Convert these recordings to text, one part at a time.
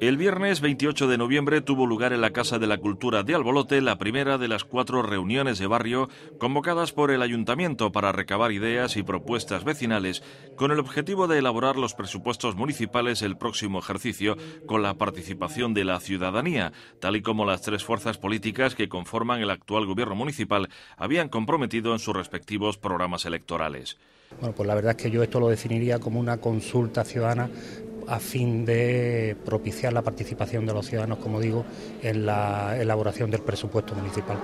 El viernes 28 de noviembre tuvo lugar en la Casa de la Cultura de Albolote la primera de las cuatro reuniones de barrio convocadas por el ayuntamiento para recabar ideas y propuestas vecinales con el objetivo de elaborar los presupuestos municipales el próximo ejercicio con la participación de la ciudadanía, tal y como las tres fuerzas políticas que conforman el actual gobierno municipal habían comprometido en sus respectivos programas electorales. Bueno, pues la verdad es que yo esto lo definiría como una consulta ciudadana a fin de propiciar la participación de los ciudadanos, como digo, en la elaboración del presupuesto municipal.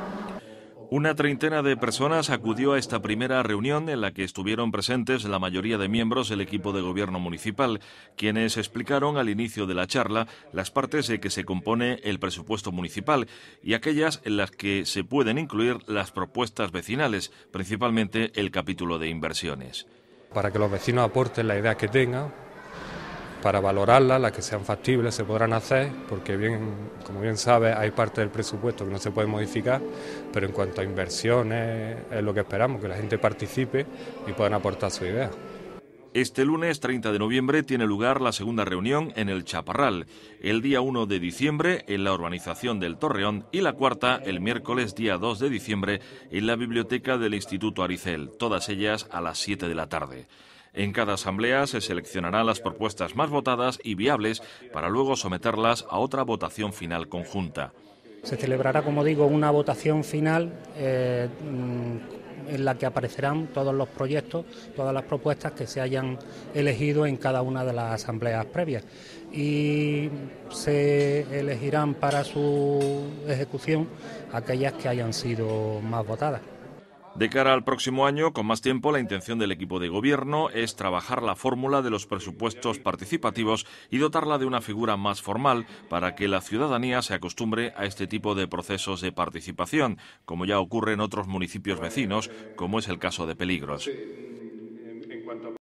Una treintena de personas acudió a esta primera reunión en la que estuvieron presentes la mayoría de miembros del equipo de gobierno municipal, quienes explicaron al inicio de la charla las partes de que se compone el presupuesto municipal y aquellas en las que se pueden incluir las propuestas vecinales, principalmente el capítulo de inversiones. Para que los vecinos aporten la idea que tengan, para valorarlas, las que sean factibles se podrán hacer, porque bien, como bien sabes, hay parte del presupuesto que no se puede modificar, pero en cuanto a inversiones es lo que esperamos, que la gente participe y puedan aportar su idea. Este lunes 30 de noviembre tiene lugar la segunda reunión en el Chaparral, el día 1 de diciembre en la urbanización del Torreón y la cuarta el miércoles día 2 de diciembre en la biblioteca del Instituto Aricel, todas ellas a las 7 de la tarde. En cada asamblea se seleccionarán las propuestas más votadas y viables para luego someterlas a otra votación final conjunta. Se celebrará, como digo, una votación final eh, en la que aparecerán todos los proyectos, todas las propuestas que se hayan elegido en cada una de las asambleas previas. Y se elegirán para su ejecución aquellas que hayan sido más votadas. De cara al próximo año, con más tiempo, la intención del equipo de gobierno es trabajar la fórmula de los presupuestos participativos y dotarla de una figura más formal para que la ciudadanía se acostumbre a este tipo de procesos de participación, como ya ocurre en otros municipios vecinos, como es el caso de Peligros.